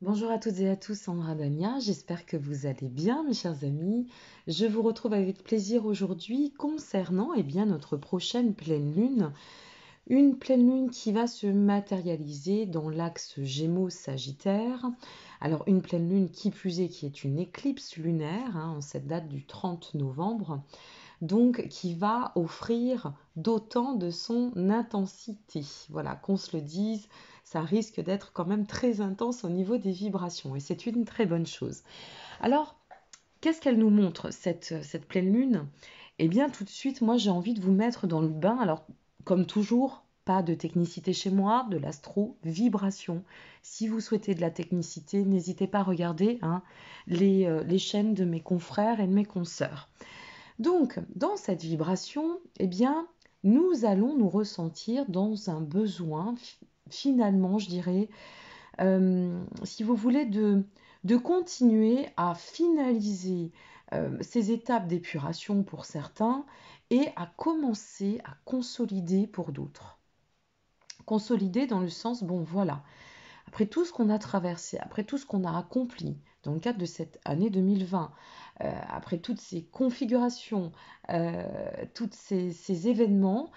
Bonjour à toutes et à tous, Sandra Damia, j'espère que vous allez bien mes chers amis. Je vous retrouve avec plaisir aujourd'hui concernant eh bien, notre prochaine pleine lune. Une pleine lune qui va se matérialiser dans l'axe Gémeaux-Sagittaire. Alors une pleine lune qui plus est qui est une éclipse lunaire hein, en cette date du 30 novembre donc qui va offrir d'autant de son intensité. Voilà, qu'on se le dise, ça risque d'être quand même très intense au niveau des vibrations et c'est une très bonne chose. Alors, qu'est-ce qu'elle nous montre cette, cette pleine lune Eh bien, tout de suite, moi j'ai envie de vous mettre dans le bain. Alors, comme toujours, pas de technicité chez moi, de l'astro-vibration. Si vous souhaitez de la technicité, n'hésitez pas à regarder hein, les, euh, les, chaînes de mes confrères et de mes consoeurs. Donc, dans cette vibration, eh bien, nous allons nous ressentir dans un besoin, finalement, je dirais, euh, si vous voulez, de, continuer à finaliser euh, ces étapes d'épuration pour certains et à commencer à consolider pour d'autres. Consolider dans le sens, bon voilà, après tout ce qu'on a traversé, après tout ce qu'on a accompli dans le cadre de cette année 2020, euh, après toutes ces configurations, euh, tous ces, événements,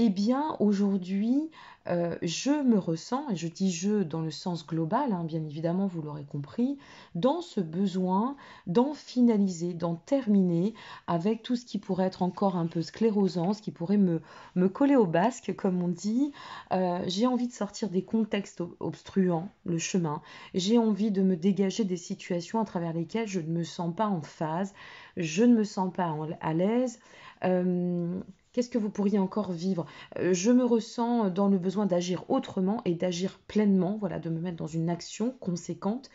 eh bien aujourd'hui, euh, je me ressens, et je dis je dans le sens global, hein, bien évidemment, vous l'aurez compris, dans ce besoin d'en finaliser, d'en terminer avec tout ce qui pourrait être encore un peu sclérosant, ce qui pourrait me, me coller au basque, comme on dit. Euh, j'ai envie de sortir des contextes obstruants, le chemin, j'ai envie de me dégager des situations à travers lesquelles je ne me sens pas en phase, je ne me sens pas à l'aise. Euh, Qu'est-ce que vous pourriez encore vivre euh, Je me ressens dans le besoin d'agir autrement et d'agir pleinement, voilà, de me mettre dans une action conséquente.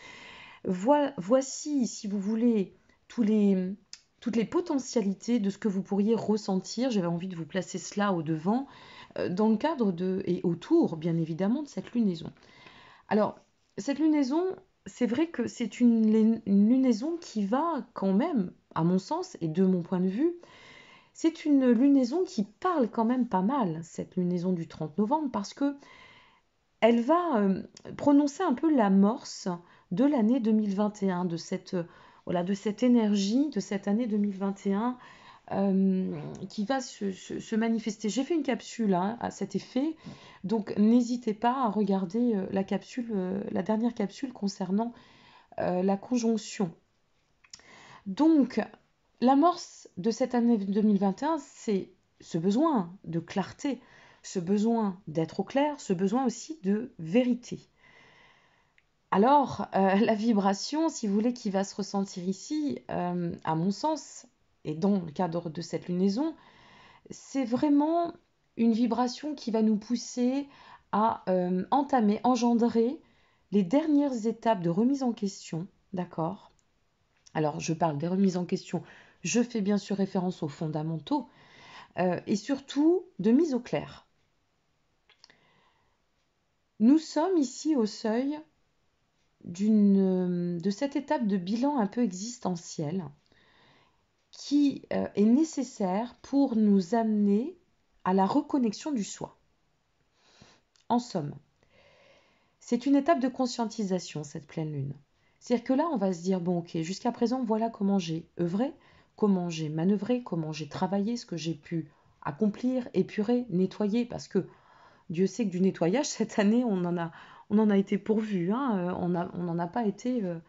voici, si vous voulez, tous les, toutes les potentialités de ce que vous pourriez ressentir. J'avais envie de vous placer cela au devant, euh, dans le cadre de et autour, bien évidemment, de cette lunaison. Alors, cette lunaison, c'est vrai que c'est une, lunaison qui va quand même, à mon sens et de mon point de vue, c'est une lunaison qui parle quand même pas mal, cette lunaison du 30 novembre, parce que elle va euh, prononcer un peu l'amorce de l'année 2021, de cette, euh, de cette énergie de cette année 2021 euh, qui va se, manifester. J'ai fait une capsule hein, à cet effet, donc n'hésitez pas à regarder la capsule, la dernière capsule concernant la conjonction. Donc, L'amorce de cette année 2021, c'est ce besoin de clarté, ce besoin d'être au clair, ce besoin aussi de vérité. Alors, euh, la vibration, si vous voulez, qui va se ressentir ici, euh, à mon sens, et dans le cadre de cette lunaison, c'est vraiment une vibration qui va nous pousser à euh, entamer, engendrer les dernières étapes de remise en question, d'accord Alors, je parle des remises en question je fais bien sûr référence aux fondamentaux euh, et surtout de mise au clair. Nous sommes ici au seuil de cette étape de bilan un peu existentiel qui euh, est nécessaire pour nous amener à la reconnexion du soi. En somme, c'est une étape de conscientisation, cette pleine lune. C'est-à-dire que là, on va se dire, bon, ok, jusqu'à présent, voilà comment j'ai œuvré, comment j'ai manœuvré, comment j'ai travaillé, ce que j'ai pu accomplir, épurer, nettoyer, parce que Dieu sait que du nettoyage, cette année, on en a, on en a été pourvu, hein, euh, on n'en a pas été... Euh,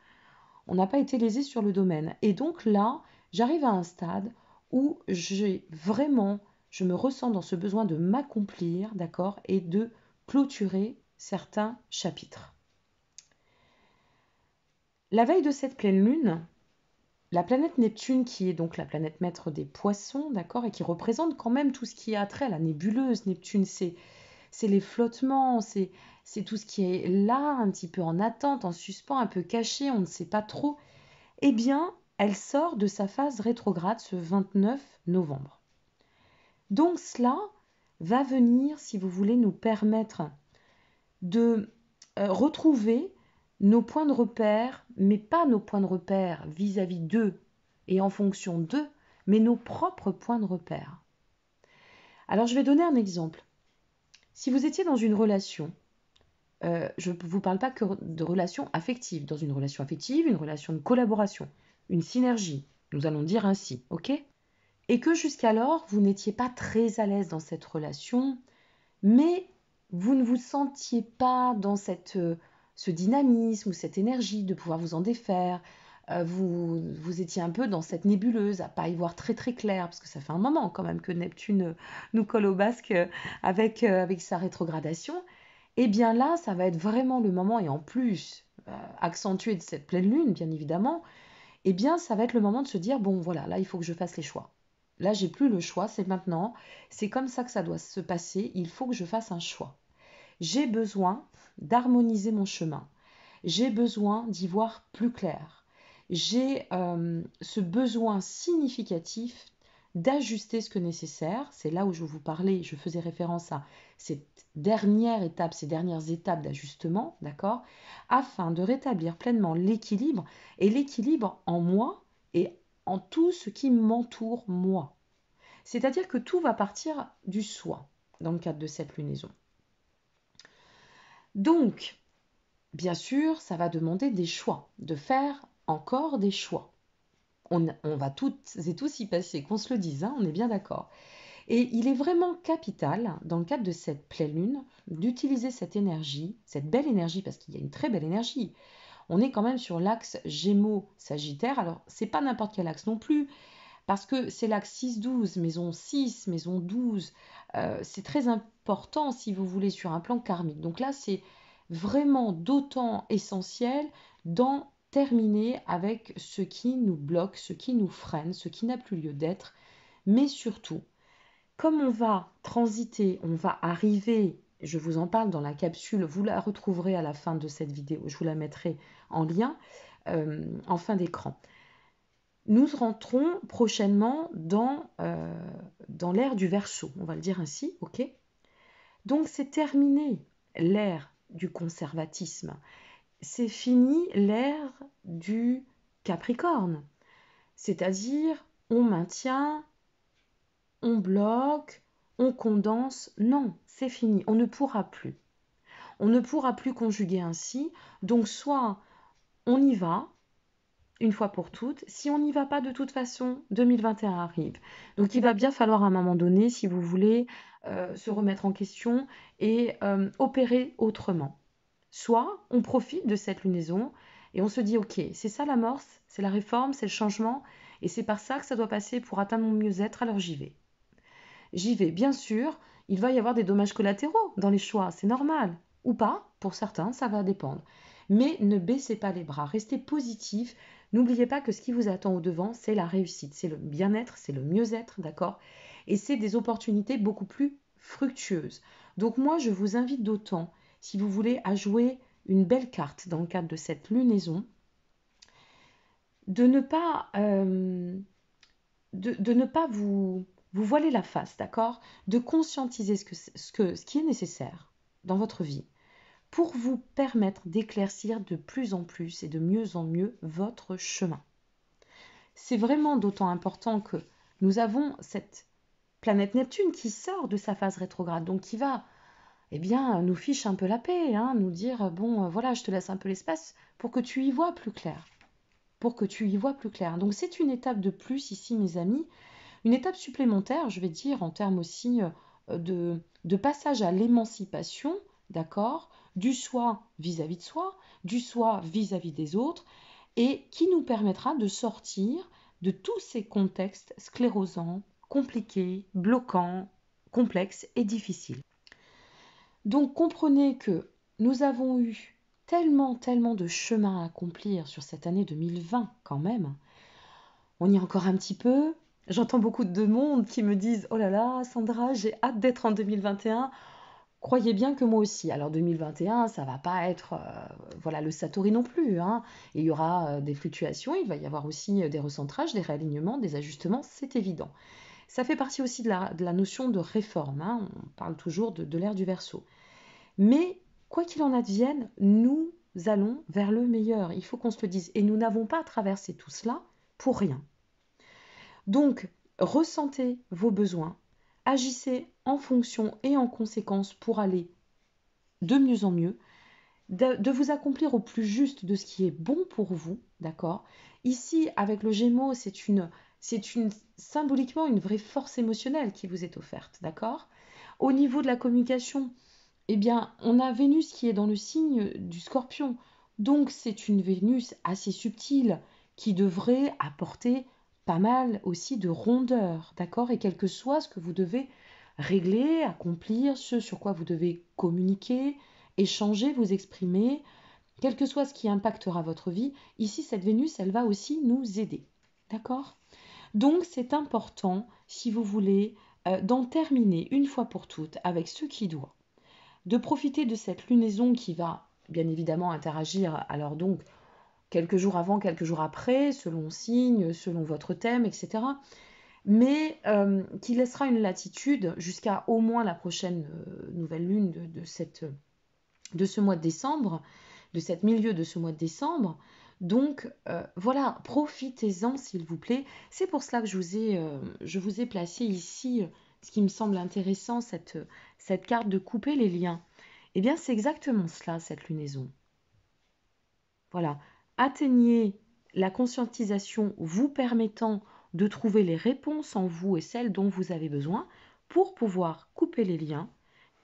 on n'a pas été lésé sur le domaine. Et donc là, j'arrive à un stade où j'ai vraiment, je me ressens dans ce besoin de m'accomplir, d'accord, et de clôturer certains chapitres. La veille de cette pleine lune, la planète Neptune, qui est donc la planète maître des poissons, d'accord, et qui représente quand même tout ce qui a trait à la nébuleuse. Neptune, c'est les flottements, c'est tout ce qui est là, un petit peu en attente, en suspens, un peu caché, on ne sait pas trop. Eh bien, elle sort de sa phase rétrograde ce 29 novembre. Donc cela va venir, si vous voulez, nous permettre de euh, retrouver nos points de repère, mais pas nos points de repère vis-à-vis d'eux et en fonction d'eux, mais nos propres points de repère. Alors je vais donner un exemple. Si vous étiez dans une relation, euh, je ne vous parle pas que de relation affective, dans une relation affective, une relation de collaboration, une synergie, nous allons dire ainsi, ok Et que jusqu'alors, vous n'étiez pas très à l'aise dans cette relation, mais vous ne vous sentiez pas dans cette... Euh, ce dynamisme ou cette énergie, de pouvoir vous en défaire. Euh, vous, vous, étiez un peu dans cette nébuleuse, à pas y voir très très clair, parce que ça fait un moment quand même que Neptune euh, nous colle au basque euh, avec, avec sa rétrogradation. Et eh bien là, ça va être vraiment le moment, et en plus, accentué de cette pleine lune, bien évidemment, et eh bien ça va être le moment de se dire, bon voilà, là, il faut que je fasse les choix. Là, j'ai plus le choix, c'est maintenant, c'est comme ça que ça doit se passer, il faut que je fasse un choix. J'ai besoin d'harmoniser mon chemin. J'ai besoin d'y voir plus clair. J'ai euh, ce besoin significatif d'ajuster ce que nécessaire. C'est là où je vous parlais, je faisais référence à cette dernière étape, ces dernières étapes d'ajustement, d'accord Afin de rétablir pleinement l'équilibre et l'équilibre en moi et en tout ce qui m'entoure moi. C'est-à-dire que tout va partir du soi dans le cadre de cette lunaison. Donc, bien sûr, ça va demander des choix, de faire encore des choix. On, va toutes et tous y passer, qu'on se le dise, hein, on est bien d'accord. Et il est vraiment capital, dans le cadre de cette pleine lune, d'utiliser cette énergie, cette belle énergie, parce qu'il y a une très belle énergie. On est quand même sur l'axe Gémeaux-Sagittaire. Alors, c'est pas n'importe quel axe non plus parce que c'est l'axe 6-12, maison 6, maison 12, euh, c'est très important si vous voulez sur un plan karmique. Donc là, c'est vraiment d'autant essentiel d'en terminer avec ce qui nous bloque, ce qui nous freine, ce qui n'a plus lieu d'être, mais surtout, comme on va transiter, on va arriver, je vous en parle dans la capsule, vous la retrouverez à la fin de cette vidéo, je vous la mettrai en lien, euh, en fin d'écran nous rentrons prochainement dans, euh, dans l'ère du verso, on va le dire ainsi, ok Donc c'est terminé l'ère du conservatisme, c'est fini l'ère du Capricorne, c'est-à-dire on maintient, on bloque, on condense, non, c'est fini, on ne pourra plus. On ne pourra plus conjuguer ainsi, donc soit on y va, une fois pour toutes. Si on n'y va pas de toute façon, 2021 arrive. Donc il va bien falloir à un moment donné, si vous voulez, euh, se remettre en question et euh, opérer autrement. Soit on profite de cette lunaison et on se dit, ok, c'est ça l'amorce, c'est la réforme, c'est le changement, et c'est par ça que ça doit passer pour atteindre mon mieux-être, alors j'y vais. J'y vais, bien sûr, il va y avoir des dommages collatéraux dans les choix, c'est normal. Ou pas, pour certains, ça va dépendre. Mais ne baissez pas les bras, restez positif, N'oubliez pas que ce qui vous attend au devant, c'est la réussite, c'est le bien-être, c'est le mieux-être, d'accord Et c'est des opportunités beaucoup plus fructueuses. Donc moi, je vous invite d'autant, si vous voulez, à jouer une belle carte dans le cadre de cette lunaison, de ne pas, euh, de, ne pas vous, vous voiler la face, d'accord De conscientiser ce, que, ce, ce qui est nécessaire dans votre vie pour vous permettre d'éclaircir de plus en plus et de mieux en mieux votre chemin. C'est vraiment d'autant important que nous avons cette planète Neptune qui sort de sa phase rétrograde, donc qui va, eh bien, nous fiche un peu la paix, hein, nous dire bon, euh, voilà, je te laisse un peu l'espace pour que tu y vois plus clair, pour que tu y vois plus clair. Donc c'est une étape de plus ici, mes amis, une étape supplémentaire, je vais dire, en termes aussi euh, de passage à l'émancipation d'accord Du soi vis-à-vis de soi, du soi vis-à-vis des autres, et qui nous permettra de sortir de tous ces contextes sclérosants, compliqués, bloquants, complexes et difficiles. Donc comprenez que nous avons eu tellement, tellement de chemin à accomplir sur cette année 2020 quand même. On y est encore un petit peu. J'entends beaucoup de monde qui me disent Oh là là, Sandra, j'ai hâte d'être en 2021 croyez bien que moi aussi. Alors 2021, ça va pas être euh, voilà le Satori non plus. Hein. Il y aura euh, des fluctuations, il va y avoir aussi euh, des recentrages, des réalignements, des ajustements, c'est évident. Ça fait partie aussi de la, notion de réforme. Hein. On parle toujours de, de l'ère du verso. Mais quoi qu'il en advienne, nous allons vers le meilleur. Il faut qu'on se le dise. Et nous n'avons pas traversé tout cela pour rien. Donc, ressentez vos besoins, agissez en fonction et en conséquence pour aller de mieux en mieux, de, vous accomplir au plus juste de ce qui est bon pour vous, d'accord Ici, avec le Gémeaux, c'est une, c'est une symboliquement une vraie force émotionnelle qui vous est offerte, d'accord Au niveau de la communication, eh bien, on a Vénus qui est dans le signe du Scorpion, donc c'est une Vénus assez subtile qui devrait apporter pas mal aussi de rondeur, d'accord Et quel que soit ce que vous devez régler, accomplir, ce sur quoi vous devez communiquer, échanger, vous exprimer, quel que soit ce qui impactera votre vie, ici cette Vénus, elle va aussi nous aider. D'accord Donc c'est important, si vous voulez, euh, d'en terminer une fois pour toutes avec ce qui doit, de profiter de cette lunaison qui va bien évidemment interagir, alors donc quelques jours avant, quelques jours après, selon signe, selon votre thème, etc mais euh, qui laissera une latitude jusqu'à au moins la prochaine euh, nouvelle lune euh, de, ce mois de décembre, de cette milieu de ce mois de décembre. Donc voilà, profitez-en s'il vous plaît. C'est pour cela que je vous ai, placé ici ce qui me semble intéressant, cette, cette carte de couper les liens. Eh bien c'est exactement cela, cette lunaison. Voilà, atteignez la conscientisation vous permettant de trouver les réponses en vous et celles dont vous avez besoin pour pouvoir couper les liens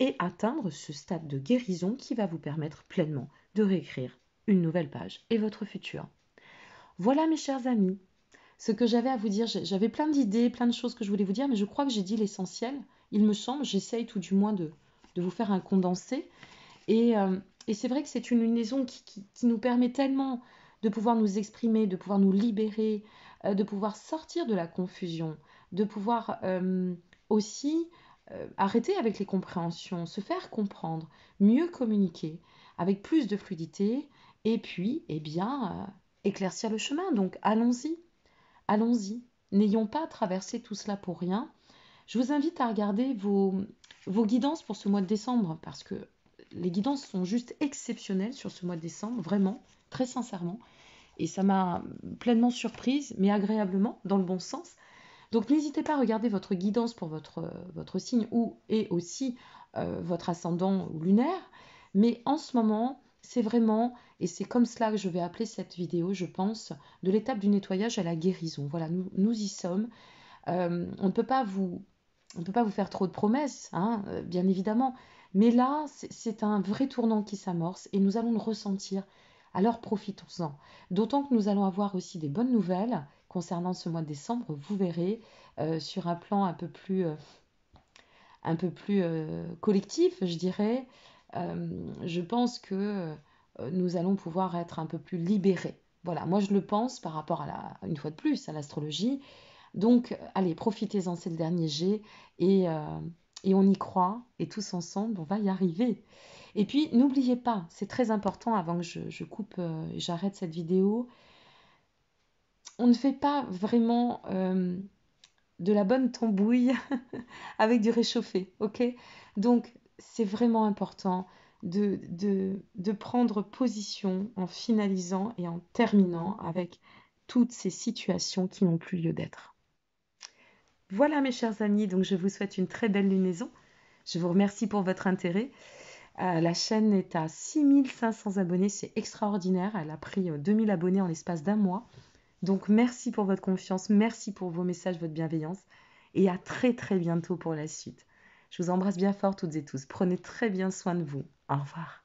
et atteindre ce stade de guérison qui va vous permettre pleinement de réécrire une nouvelle page et votre futur. Voilà mes chers amis, ce que j'avais à vous dire, j'avais plein d'idées, plein de choses que je voulais vous dire, mais je crois que j'ai dit l'essentiel, il me semble, j'essaye tout du moins de, vous faire un condensé. Euh, et, c'est vrai que c'est une liaison qui, nous permet tellement de pouvoir nous exprimer, de pouvoir nous libérer, euh, de pouvoir sortir de la confusion, de pouvoir euh, aussi euh, arrêter avec les compréhensions, se faire comprendre, mieux communiquer avec plus de fluidité et puis, eh bien, éclaircir le chemin. Donc, allons-y, allons-y. N'ayons pas traversé tout cela pour rien. Je vous invite à regarder vos guidances pour ce mois de décembre parce que les guidances sont juste exceptionnelles sur ce mois de décembre, vraiment, très sincèrement. Et ça m'a pleinement surprise, mais agréablement, dans le bon sens. Donc n'hésitez pas à regarder votre guidance pour votre, euh, votre signe ou et aussi euh, votre ascendant lunaire. Mais en ce moment, c'est vraiment, et c'est comme cela que je vais appeler cette vidéo, je pense, de l'étape du nettoyage à la guérison. Voilà, nous, nous y sommes. Euh, on ne peut pas vous, on peut pas vous faire trop de promesses, hein, bien évidemment. Mais là, c'est un vrai tournant qui s'amorce et nous allons le ressentir. Alors profitons-en. D'autant que nous allons avoir aussi des bonnes nouvelles concernant ce mois de décembre, vous verrez, euh, sur un plan un peu plus, euh, un peu plus euh, collectif, je dirais. je pense que nous allons pouvoir être un peu plus libérés. Voilà, moi je le pense par rapport à la, une fois de plus, à l'astrologie. Donc, allez, profitez-en, c'est le dernier jet. et on y croit, et tous ensemble, on va y arriver. Et puis, n'oubliez pas, c'est très important avant que je, coupe euh, et j'arrête cette vidéo, on ne fait pas vraiment euh, de la bonne tambouille avec du réchauffé, ok Donc, c'est vraiment important de, de prendre position en finalisant et en terminant avec toutes ces situations qui n'ont plus lieu d'être. Voilà mes chers amis, donc je vous souhaite une très belle lunaison. Je vous remercie pour votre intérêt. Euh, la chaîne est à 6500 abonnés, c'est extraordinaire. Elle a pris 2000 euh, abonnés en l'espace d'un mois. Donc merci pour votre confiance, merci pour vos messages, votre bienveillance et à très très bientôt pour la suite. Je vous embrasse bien fort toutes et tous. Prenez très bien soin de vous. Au revoir.